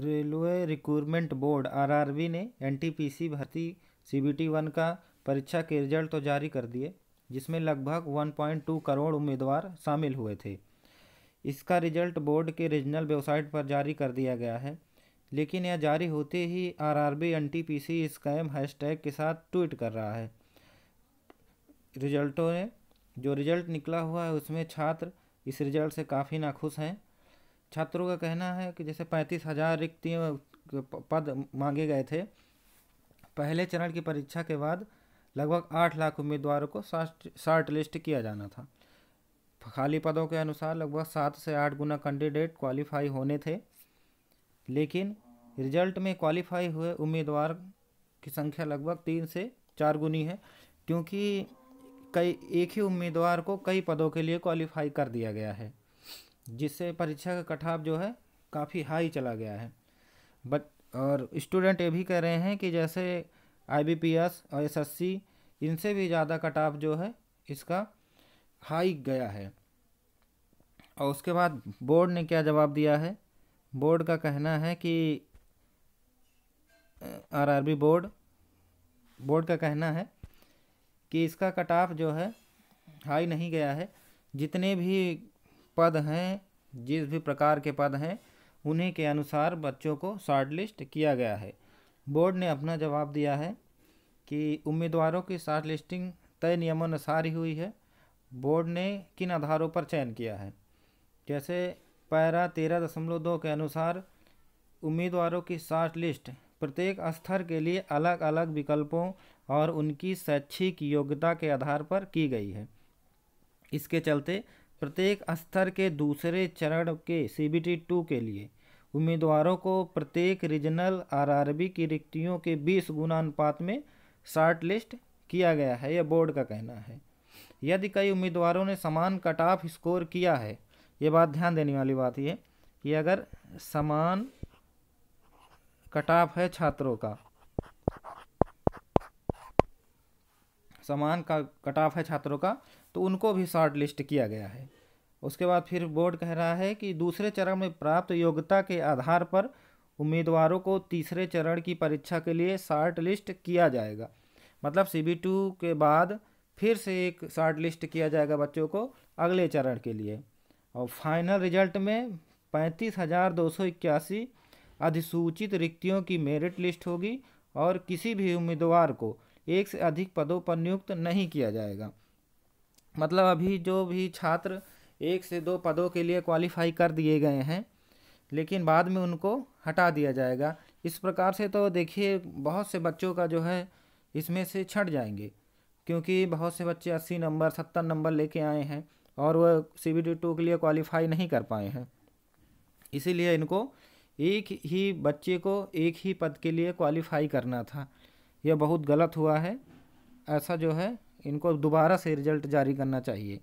railway recruitment board RRB ने NTPC भर्ती CBT one का परीक्षा के रिजल्ट तो जारी कर दिए जिसमें लगभग 1.2 करोड़ उम्मीदवार शामिल हुए थे इसका रिजल्ट बोर्ड के रीजनल वेबसाइट पर जारी कर दिया गया है लेकिन यह जारी होते ही R R B N T P C scam hashtag के साथ ट्वीट कर रहा है रिजल्टों ने जो रिजल्ट निकला हुआ है उसमें छात्र इस रिजल्ट से काफ़ी नाखुश हैं छात्रों का कहना है कि जैसे पैंतीस हज़ार रिक्त पद मांगे गए थे पहले चरण की परीक्षा के बाद लगभग आठ लाख उम्मीदवारों को शार्ट लिस्ट किया जाना था खाली पदों के अनुसार लगभग सात से आठ गुना कैंडिडेट क्वालिफाई होने थे लेकिन रिजल्ट में क्वालिफाई हुए उम्मीदवार की संख्या लगभग तीन से चार गुनी है क्योंकि कई एक ही उम्मीदवार को कई पदों के लिए क्वालिफाई कर दिया गया है जिससे परीक्षा का कट जो है काफ़ी हाई चला गया है बट और स्टूडेंट ये भी कह रहे हैं कि जैसे आई और एस इनसे भी ज़्यादा कटाव जो है इसका हाई गया है और उसके बाद बोर्ड ने क्या जवाब दिया है बोर्ड का कहना है कि आरआरबी बोर्ड बोर्ड का कहना है कि इसका कट जो है हाई नहीं गया है जितने भी पद हैं जिस भी प्रकार के पद हैं उन्हीं के अनुसार बच्चों को शॉर्टलिस्ट किया गया है बोर्ड ने अपना जवाब दिया है कि उम्मीदवारों की शॉर्ट लिस्टिंग तय नियमानुसार ही हुई है बोर्ड ने किन आधारों पर चयन किया है जैसे पैरा तेरह दशमलव दो के अनुसार उम्मीदवारों की शॉर्ट लिस्ट प्रत्येक स्तर के लिए अलग अलग विकल्पों और उनकी शैक्षिक योग्यता के आधार पर की गई है इसके चलते प्रत्येक स्तर के दूसरे चरण के सी बी टी टू के लिए उम्मीदवारों को प्रत्येक रीजनल आरआरबी की रिक्तियों के 20 गुना अनुपात में शार्ट लिस्ट किया गया है यह बोर्ड का कहना है यदि कई उम्मीदवारों ने समान कट ऑफ स्कोर किया है ये बात ध्यान देने वाली बात यह कि अगर समान कट ऑफ है छात्रों का समान का कट ऑफ है छात्रों का तो उनको भी शॉर्ट लिस्ट किया गया है उसके बाद फिर बोर्ड कह रहा है कि दूसरे चरण में प्राप्त योग्यता के आधार पर उम्मीदवारों को तीसरे चरण की परीक्षा के लिए शॉर्ट लिस्ट किया जाएगा मतलब सी बी टू के बाद फिर से एक शॉर्ट लिस्ट किया जाएगा बच्चों को अगले चरण के लिए और फाइनल रिजल्ट में पैंतीस हज़ार दो सौ इक्यासी अधिसूचित रिक्तियों की मेरिट लिस्ट होगी और किसी भी उम्मीदवार को एक से अधिक पदों पर नियुक्त नहीं किया जाएगा मतलब अभी जो भी छात्र एक से दो पदों के लिए क्वालिफाई कर दिए गए हैं लेकिन बाद में उनको हटा दिया जाएगा इस प्रकार से तो देखिए बहुत से बच्चों का जो है इसमें से छट जाएंगे क्योंकि बहुत से बच्चे अस्सी नंबर सत्तर नंबर लेके आए हैं और वह सी बी टू के लिए क्वालिफाई नहीं कर पाए हैं इसीलिए इनको एक ही बच्चे को एक ही पद के लिए क्वालिफाई करना था यह बहुत गलत हुआ है ऐसा जो है इनको दोबारा से रिजल्ट जारी करना चाहिए